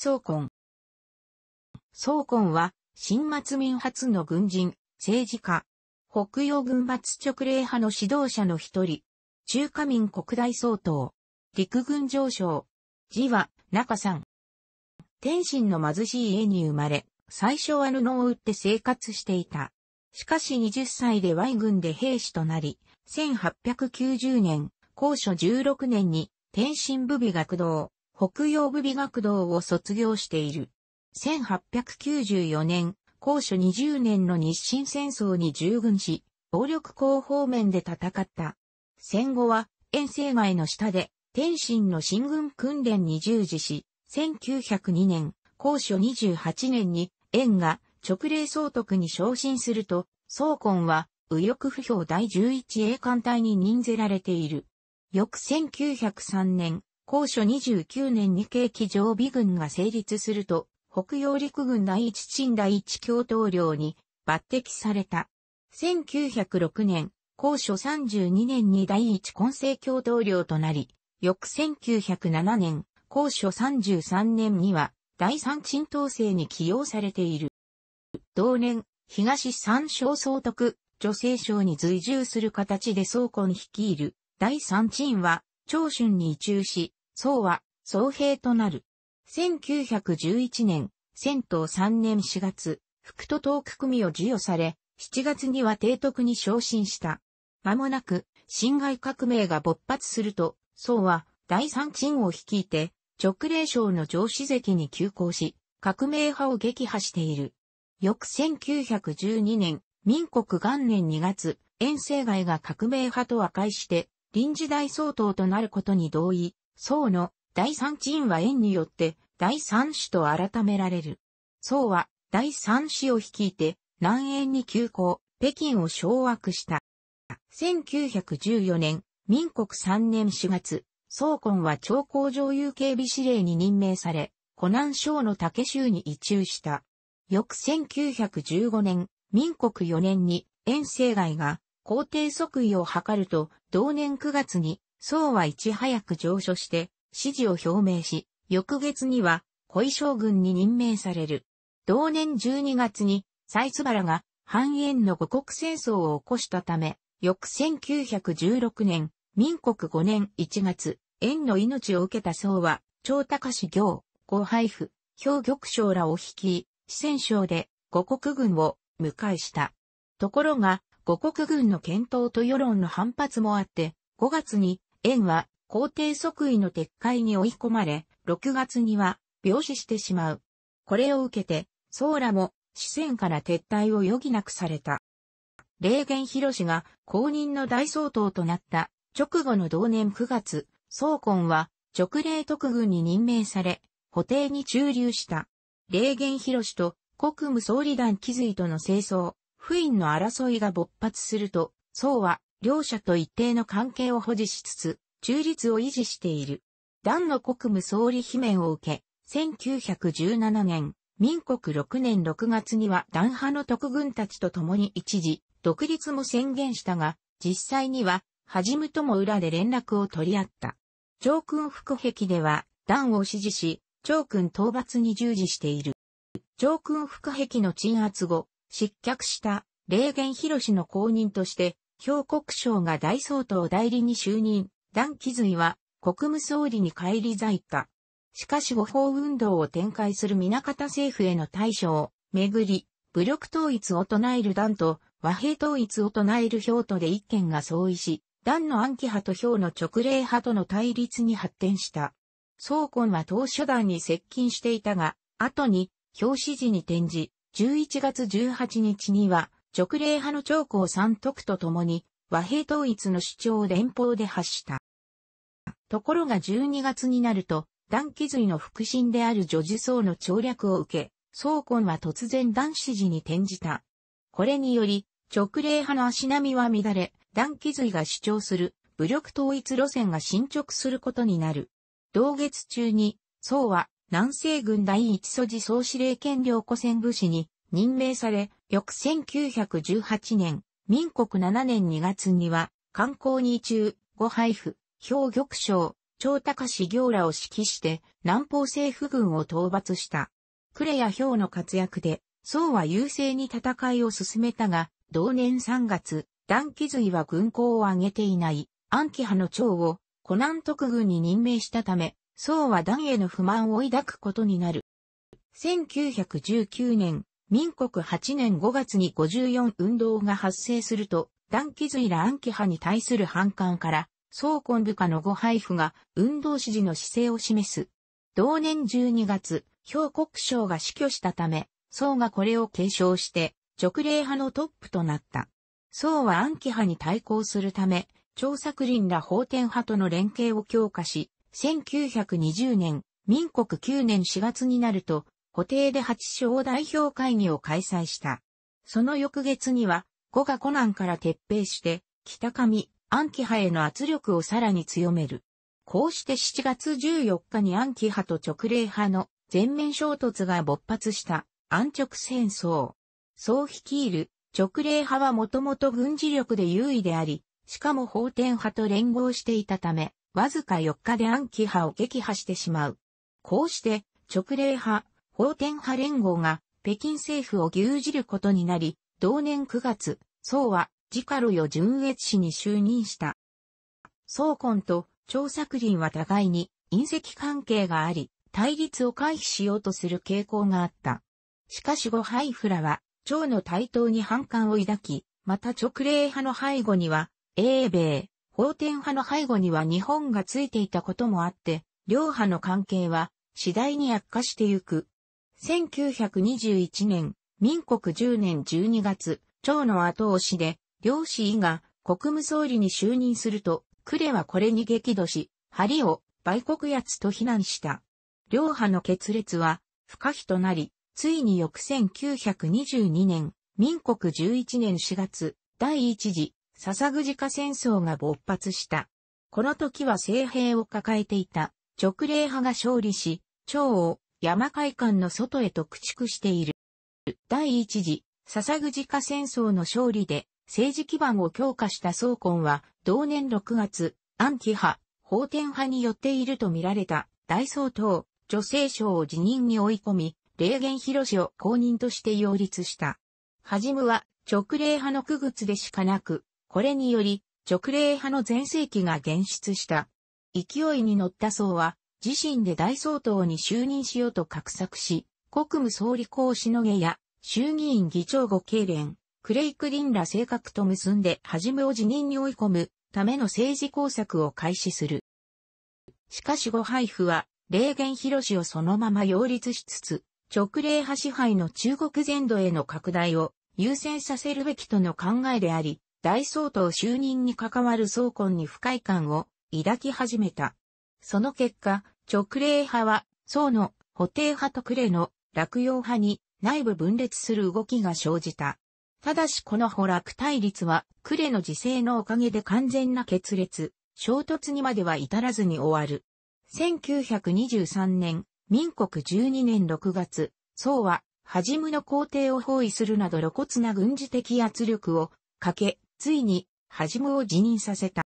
総根。総根は、新末民初の軍人、政治家、北洋軍閥直令派の指導者の一人、中華民国大総統、陸軍上将、字は中さん。天津の貧しい家に生まれ、最初は布を売って生活していた。しかし20歳で Y 軍で兵士となり、1890年、高所16年に天津部備学堂、北洋部美学堂を卒業している。1894年、公所20年の日清戦争に従軍し、暴力広方面で戦った。戦後は、遠征街の下で、天津の進軍訓練に従事し、1902年、公所28年に、円が直令総督に昇進すると、総根は、右翼不評第11栄艦隊に任ぜられている。翌1903年、高所29年に景気常備軍が成立すると、北洋陸軍第一鎮第一共闘領に抜擢された。1906年、高所32年に第一混成共闘領となり、翌1907年、高所33年には第三鎮統制に起用されている。同年、東三省総督、女性省に随従する形で総根率いる第三鎮は、長春に移中し、宋は、総兵となる。1911年、戦闘3年4月、副都東区組を授与され、7月には帝督に昇進した。間もなく、侵害革命が勃発すると、宋は、第三鎮を率いて、直令省の上司席に急行し、革命派を撃破している。翌1912年、民国元年2月、遠征外が革命派と和解して、臨時大総統となることに同意、宋の第三鎮は縁によって第三種と改められる。宋は第三子を率いて南縁に急行、北京を掌握した。1914年、民国3年4月、宋根は長江上有警備司令に任命され、湖南省の竹州に移住した。翌1915年、民国4年に、遠征外が皇帝即位を図ると、同年9月に宋はいち早く上書して支持を表明し、翌月には小井将軍に任命される。同年12月に、蔡津原が半円の五国戦争を起こしたため、翌1916年、民国5年1月、円の命を受けた宋は、長高市行、後配布、兵玉将らを率い、四川省で五国軍を迎えした。ところが、五国軍の検討と世論の反発もあって、5月に円は皇帝即位の撤回に追い込まれ、6月には病死してしまう。これを受けて、ソーラも四川から撤退を余儀なくされた。霊源広が公認の大総統となった直後の同年9月、総根は直令特軍に任命され、補定に駐留した。霊源広と国務総理団気づとの清掃、不院の争いが勃発すると、総は両者と一定の関係を保持しつつ、中立を維持している。団の国務総理罷免を受け、1917年、民国6年6月には団派の特軍たちと共に一時、独立も宣言したが、実際には、はじむとも裏で連絡を取り合った。長君副壁では、団を支持し、長君討伐に従事している。長君副壁の鎮圧後、失脚した、霊源広氏の公認として、兵国省が大総統代理に就任、段気髄は国務総理に返り咲いた。しかし誤報運動を展開する南方政府への対処をめぐり、武力統一を唱える段と和平統一を唱える氷とで一件が相違し、段の暗記派と氷の直令派との対立に発展した。総根は当初段に接近していたが、後に表支持に転じ、11月18日には直令派の長江三徳と共に和平統一の主張を連邦で発した。ところが12月になると、断気髄の腹心である女児僧の調略を受け、僧根は突然男子示に転じた。これにより、直令派の足並みは乱れ、断気髄が主張する武力統一路線が進捗することになる。同月中に、僧は南西軍第一素地総司令権領古戦武士に任命され、翌1918年、民国7年2月には、観光に中、ご配布、氷玉将、長高氏行らを指揮して、南方政府軍を討伐した。呉や氷の活躍で、宋は優勢に戦いを進めたが、同年3月、段気髄は軍港を挙げていない、暗記派の長を、湖南特軍に任命したため、宋は段への不満を抱くことになる。1919年、民国8年5月に54運動が発生すると、断気髄ら暗記派に対する反感から、総根部下の誤配布が運動支持の姿勢を示す。同年12月、兵国省が死去したため、宋がこれを継承して、直令派のトップとなった。宋は暗記派に対抗するため、張作林ら法典派との連携を強化し、1920年、民国9年4月になると、固定で八章代表会議を開催した。その翌月には、五がコナンから撤兵して、北上、暗記派への圧力をさらに強める。こうして7月14日に暗記派と直令派の全面衝突が勃発した安直戦争。そう率いる直令派はもともと軍事力で優位であり、しかも法典派と連合していたため、わずか4日で暗記派を撃破してしまう。こうして直令派、法天派連合が北京政府を牛耳ることになり、同年9月、宋は自家路与純越氏に就任した。宋根と張作林は互いに隕石関係があり、対立を回避しようとする傾向があった。しかし後ハイフラは、張の台頭に反感を抱き、また直令派の背後には、英米、法天派の背後には日本がついていたこともあって、両派の関係は次第に悪化してゆく。1921年、民国10年12月、長の後押しで、両氏伊が国務総理に就任すると、クレはこれに激怒し、針を売国奴と非難した。両派の決裂は不可避となり、ついに翌1922年、民国11年4月、第一次、笹ぐじか戦争が勃発した。この時は政兵を抱えていた、直令派が勝利し、長を山海間の外へと駆逐している。第一次、笹口家戦争の勝利で政治基盤を強化した総根は、同年6月、暗記派、法典派によっていると見られた大総統、女性省を辞任に追い込み、霊源広氏を公認として擁立した。はじむは直霊派の区別でしかなく、これにより直霊派の前世紀が減出した。勢いに乗った層は自身で大総統に就任しようと画策し、国務総理公子の下や衆議院議長後経連、クレイクリンら性格と結んではじめを辞任に追い込むための政治工作を開始する。しかし後配布は、霊言広氏をそのまま擁立しつつ、直令派支配の中国全土への拡大を優先させるべきとの考えであり、大総統就任に関わる総根に不快感を抱き始めた。その結果、直令派は、宋の補定派と呉の落葉派に内部分裂する動きが生じた。ただしこの補落対立は、呉の自制のおかげで完全な決裂、衝突にまでは至らずに終わる。1923年、民国12年6月、宋は、はじむの皇帝を包囲するなど露骨な軍事的圧力をかけ、ついに、はじむを辞任させた。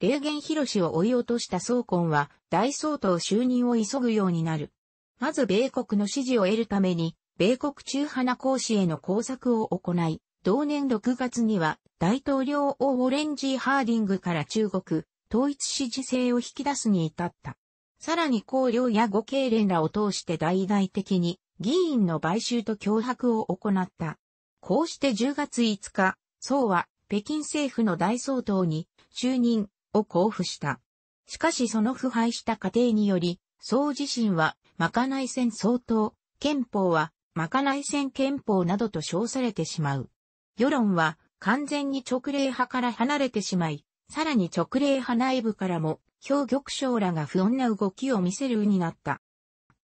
霊源博を追い落とした総根は大総統就任を急ぐようになる。まず米国の支持を得るために、米国中派な講師への工作を行い、同年6月には大統領をオレンジー・ハーディングから中国、統一支持制を引き出すに至った。さらに公領やご経連らを通して大々的に議員の買収と脅迫を行った。こうして10月5日、宋は北京政府の大総統に就任、を交付した。しかしその腐敗した過程により、宋自身は、まかない戦総統、憲法は、まかない戦憲法などと称されてしまう。世論は、完全に直令派から離れてしまい、さらに直令派内部からも、表玉将らが不穏な動きを見せるうになった。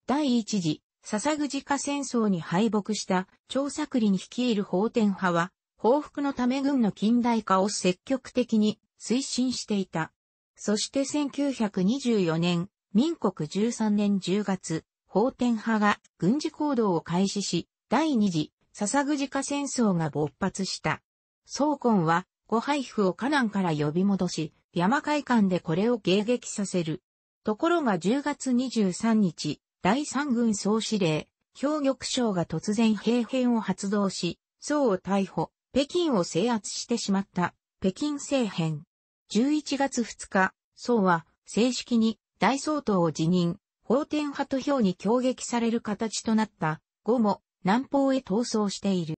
第一次、笹口家戦争に敗北した張作に率いる法天派は、報復のため軍の近代化を積極的に推進していた。そして1924年、民国13年10月、法天派が軍事行動を開始し、第二次、笹ぐじ戦争が勃発した。総根は、ご配布を河南から呼び戻し、山海間でこれを迎撃させる。ところが10月23日、第三軍総司令、兵玉将が突然兵変を発動し、総を逮捕、北京を制圧してしまった、北京政変。11月2日、宋は正式に大総統を辞任、法天派と票に強撃される形となった後も南方へ逃走している。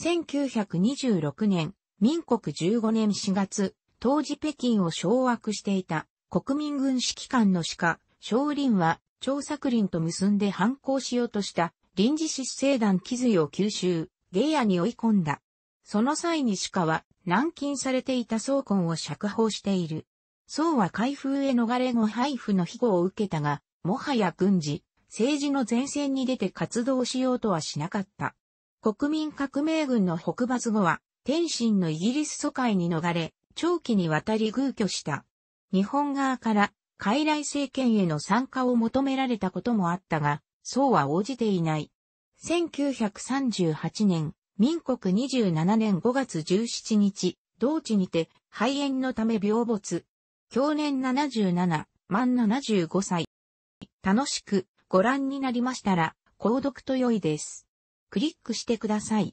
1926年、民国15年4月、当時北京を掌握していた国民軍指揮官の鹿、少林は、張作林と結んで反抗しようとした臨時失政団機髄を吸収、ゲイに追い込んだ。その際に鹿は軟禁されていた総根を釈放している。総は開封へ逃れ後配布の庇護を受けたが、もはや軍事、政治の前線に出て活動しようとはしなかった。国民革命軍の北伐後は、天津のイギリス疎開に逃れ、長期にわたり偶居した。日本側から、傀儡政権への参加を求められたこともあったが、そうは応じていない。1938年、民国27年5月17日、同地にて肺炎のため病没。去年77、満75歳。楽しくご覧になりましたら、購読と良いです。クリックしてください。